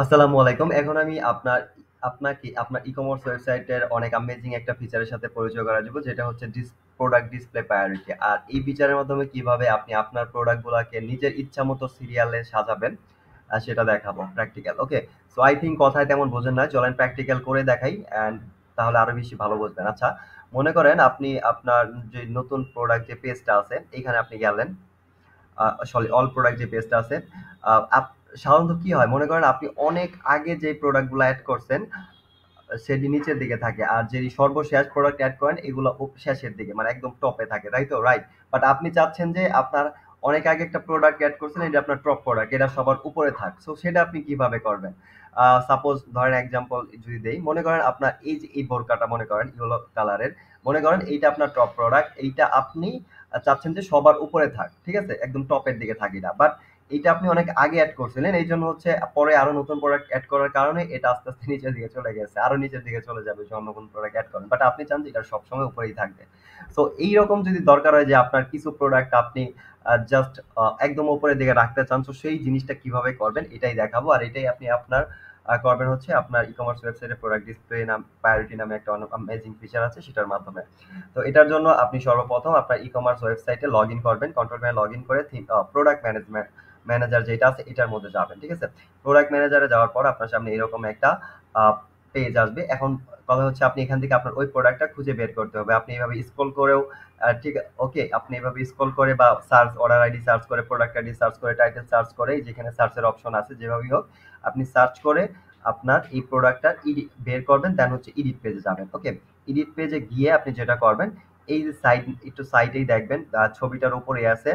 আসসালামু আলাইকুম। এখন আমি আপনার আপনাকে আপনার ই-কমার্স ওয়েবসাইটের অনেক অ্যামেজিং একটা ফিচারের সাথে পরিচয় করা যাব যেটা হচ্ছে ডিস প্রোডাক্ট ডিসপ্লে প্রায়োরিটি। আর এই ফিচারের মাধ্যমে কিভাবে আপনি আপনার প্রোডাক্টগুলোকে নিজের ইচ্ছা মতো সিরিয়ালে সাজাবেন সেটা দেখাবো practical. Okay? So I think কথায় তেমন বোঝেন না। চলেন প্র্যাকটিক্যাল করে দেখাই অ্যান্ড তাহলে আরো বেশি ভালো বুঝবেন। আচ্ছা, মনে করেন আপনি আপনার যে নতুন প্রোডাক্ট যে পেজটা আছে, এখানে আপনি গেলেন। সরি অল প্রোডাক্ট যে পেজটা আছে, সাধারণত কি হয় মনে করেন আপনি অনেক আগে যে প্রোডাক্টগুলো অ্যাড করছেন সেটি নিচের দিকে থাকে আর যে সর্বশেষ প্রোডাক্ট অ্যাড করেন এগুলো শেষের দিকে মানে একদম টপে থাকে তাই তো রাইট বাট আপনি চাচ্ছেন যে আপনার অনেক আগে একটা প্রোডাক্ট অ্যাড করছেন এটা আপনার টপ প্রোডাক্ট এটা সবার উপরে থাক সো সেটা আপনি কিভাবে করবেন সাপোজ ধরেন এক্সাম্পল যদি দেই মনে করেন আপনার এই যে এই বোরকাটা মনে করেন ইয়েলো কালারের মনে করেন এইটা আপনার টপ প্রোডাক্ট এইটা আপনি চাচ্ছেন যে সবার উপরে থাক ঠিক আছে একদম টপের দিকে থাকি না বাট এটা আপনি অনেক আগে অ্যাড করছিলেন এই জন্য হচ্ছে পরে আরো নতুন প্রোডাক্ট অ্যাড করার কারণে এটা আস্তে আস্তে নিচের দিকে চলে গেছে আরো নিচের দিকে চলে যাবে যে অন্য কোনো প্রোডাক্ট অ্যাড করেন বাট আপনি চান যে এটা সবসময় উপরেই থাকবে সো এইরকম যদি দরকার হয় যে আপনার কিছু প্রোডাক্ট আপনি জাস্ট একদম উপরের দিকে রাখতে চান তো সেই জিনিসটা কিভাবে করবেন এটাই দেখাবো আর এটাই আপনি আপনার করবেন হচ্ছে আপনার ই কমার্স ওয়েবসাইটে প্রোডাক্ট ডিসপ্লে নাম প্রায়োরিটি নামে একটা অ্যামেজিং ফিচার আছে সেটার মাধ্যমে তো এটার জন্য আপনি সর্বপ্রথম আপনার ই কমার্স ওয়েবসাইটে লগ ইন করবেন কন্ট্রোল ম্যানে লগ ইন করে প্রোডাক্ট ম্যানেজমেন্ট ম্যানেজার যেটা আছে এটার মধ্যে যাবেন ঠিক আছে প্রোডাক্ট ম্যানেজারে যাওয়ার পর আপনার সামনে এরকম একটা পেজ আসবে এখন কথা হচ্ছে আপনি এখান থেকে আপনার ওই প্রোডাক্টটা খুঁজে বের করতে হবে আপনি এভাবে স্ক্রল করেও ঠিক ওকে আপনি এভাবে স্ক্রল করে বা সার্চ অর্ডার আইডি সার্চ করে প্রোডাক্ট আইডি সার্চ করে টাইটেল সার্চ করে যেখানে সার্চের অপশন আছে যেভাবেই হোক আপনি সার্চ করে আপনার এই প্রোডাক্টটা ইডিট বের করবেন দেন হচ্ছে ইডিট পেজে যাবেন ওকে ইডিট পেজে গিয়ে আপনি যেটা করবেন এই যে সাইড একটু সাইটেই দেখবেন ছবিটার উপরে আছে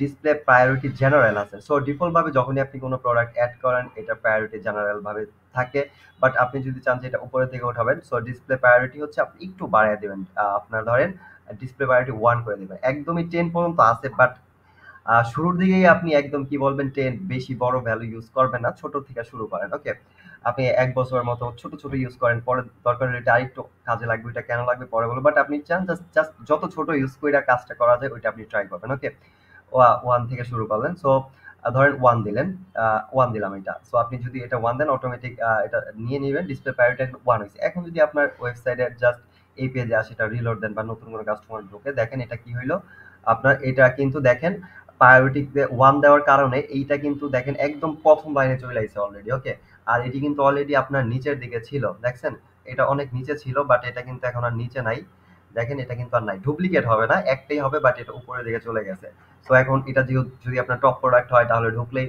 ডিসপ্লে প্রায়োরিটি জেনারেল আছে সো ডিফল্টভাবে যখনই আপনি কোনো প্রোডাক্ট অ্যাড করেন এটা প্রায়োরিটি জেনারেলভাবে থাকে বাট আপনি যদি চান যে এটা উপরে থেকে উঠাবেন সো ডিসপ্লে প্রায়োরিটি হচ্ছে আপনি একটু বাড়িয়ে দেবেন আপনার ধরেন ডিসপ্লে প্রায়োরিটি ওয়ান করে দেবেন একদমই টেন পর্যন্ত আছে বাট শুরুর দিকেই আপনি একদম কি বলবেন টেন বেশি বড় ভ্যালু ইউজ করবেন না ছোট থেকে শুরু করেন ওকে আপনি এক বছরের মতো ছোট ছোট ইউজ করেন পরে দরকার হলে এটা আরেকটু কাজে লাগবে এটা কেন লাগবে পরে বলবো বাট আপনি চান জাস্ট জাস্ট যত ছোট ইউজ করে কাজটা করা যায় ওইটা আপনি ট্রাই করবেন ওকে ওয়ান থেকে শুরু করলেন সো ধরেন ওয়ান দিলেন ওয়ান দিলাম এটা সো আপনি যদি এটা ওয়ান দেন অটোমেটিক এটা নিয়ে নেবেন ডিসপ্লে প্রায়োরিটি ওয়ান হয়েছে এখন যদি আপনার ওয়েবসাইটে জাস্ট এই পেজে আসে এটা রিলোড দেন বা নতুন কোনো কাস্টমার ঢুকে দেখেন এটা কি হইলো আপনার এটা কিন্তু দেখেন প্রায়োরিটি ওয়ান দেওয়ার কারণে এইটা কিন্তু দেখেন একদম প্রথম লাইনে চলে আসছে অলরেডি ওকে আর এটি কিন্তু অলরেডি আপনার নিচের দিকে ছিল দেখছেন এটা অনেক নিচে ছিল বাট এটা কিন্তু এখন আর নিচে নাই দেখেন এটা কিন্তু আর নাই ডুপ্লিকেট হবে না একটাই হবে বাট এটা উপরের দিকে চলে গেছে সো এখন এটা যদি আপনার টপ প্রোডাক্ট হয় তাহলে ঢুকলেই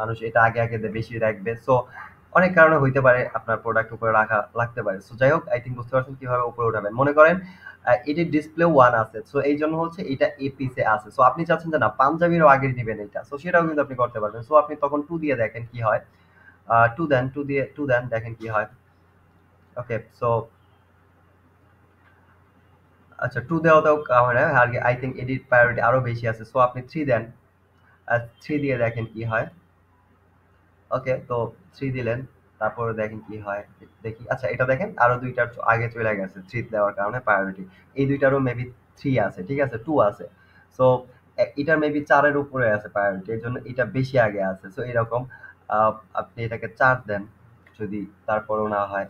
মানুষ এটা আগে আগে বেশি রাখবে সো অনেক কারণে হইতে পারে আপনার প্রোডাক্ট উপরে রাখা লাগতে পারে সো যাই হোক আই থিঙ্ক বুঝতে পারছেন কিভাবে উপরে উঠাবেন মনে করেন এটির ডিসপ্লে ওয়ান আছে সো এই জন্য হচ্ছে এটা এ পিসে আছে সো আপনি চাচ্ছেন যে না পাঞ্জাবিরও আগে দেবেন এটা সো সেটাও কিন্তু আপনি করতে পারবেন সো আপনি তখন টু দিয়ে দেখেন কি হয় টু দেন টু দিয়ে টু দেন দেখেন কি হয় ওকে সো আচ্ছা টু দেওয়া তো হয় না আর আই থিঙ্ক এডিট প্রায়োরিটি আরও বেশি আছে সো আপনি থ্রি দেন আর থ্রি দিয়ে দেখেন কি হয় ওকে তো থ্রি দিলেন তারপর দেখেন কি হয় দেখি আচ্ছা এটা দেখেন আরও দুইটার আগে চলে গেছে থ্রি দেওয়ার কারণে প্রায়োরিটি এই দুইটারও মেবি থ্রি আছে ঠিক আছে টু আছে সো এটার মেবি চারের উপরে আছে প্রায়োরিটি এর জন্য এটা বেশি আগে আছে সো এরকম আপনি এটাকে চার দেন যদি তারপরও না হয়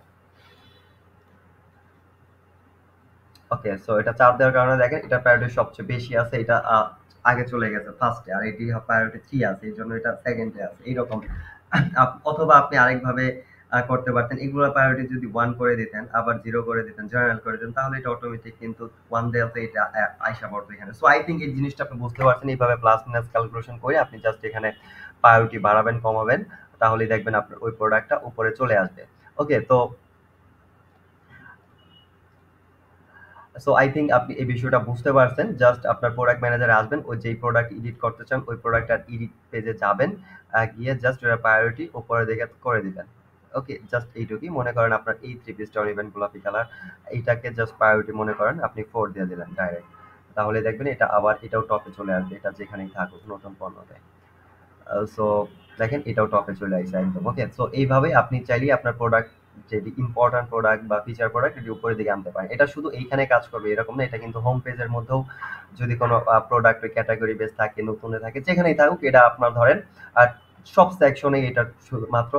ওকে সো এটা চার দেওয়ার কারণে দেখেন এটা প্রায়োরিটি সবচেয়ে বেশি আছে এটা আগে চলে গেছে ফার্স্টে আর এটি প্রায়োরিটি থ্রি আছে এই জন্য এটা সেকেন্ডে আছে এইরকম অথবা আপনি আরেকভাবে করতে পারতেন এগুলো প্রায়োরিটি যদি ওয়ান করে দিতেন আবার জিরো করে দিতেন জেনারেল করে দিতেন তাহলে এটা অটোমেটিক কিন্তু ওয়ান দেওয়াতে এটা আইসা পড়বে এখানে সো আই থিঙ্ক এই জিনিসটা আপনি বুঝতে পারছেন এইভাবে প্লাস মিনাস ক্যালকুলেশন করে আপনি জাস্ট এখানে প্রায়োরিটি বাড়াবেন কমাবেন তাহলেই দেখবেন আপনার ওই প্রোডাক্টটা উপরে চলে আসবে ওকে তো সো আই থিঙ্ক আপনি এই বিষয়টা বুঝতে পারছেন জাস্ট আপনার প্রোডাক্ট ম্যানেজার আসবেন ওই যেই প্রোডাক্ট এডিট করতে চান ওই প্রোডাক্টটা ইডিট এডিট পেজে যাবেন গিয়ে জাস্ট ওটা প্রায়োরিটি ওপরে দেখে করে দিবেন ওকে জাস্ট এইটুকুই মনে করেন আপনার এই থ্রি পিসটা ইভেন্ট গোলাপি কালার এইটাকে জাস্ট প্রায়োরিটি মনে করেন আপনি ফোর দিয়ে দিলেন ডাইরেক্ট তাহলে দেখবেন এটা আবার এটাও টপে চলে আসবে এটা যেখানেই থাকুক নতুন পণ্যতে সো দেখেন এটাও টপে চলে আসছে একদম ওকে সো এইভাবে আপনি চাইলে আপনার প্রোডাক্ট যেটি ইম্পর্ট্যান্ট প্রোডাক্ট বা ফিচার প্রোডাক্ট এটি উপরের দিকে আনতে পারেন এটা শুধু এইখানে কাজ করবে এরকম না এটা কিন্তু হোম পেজের মধ্যেও যদি কোনো প্রোডাক্টের ক্যাটাগরি বেস থাকে নতুন থাকে যেখানেই থাকুক এটা আপনার ধরেন আর সব সেকশনে এটা শুধুমাত্র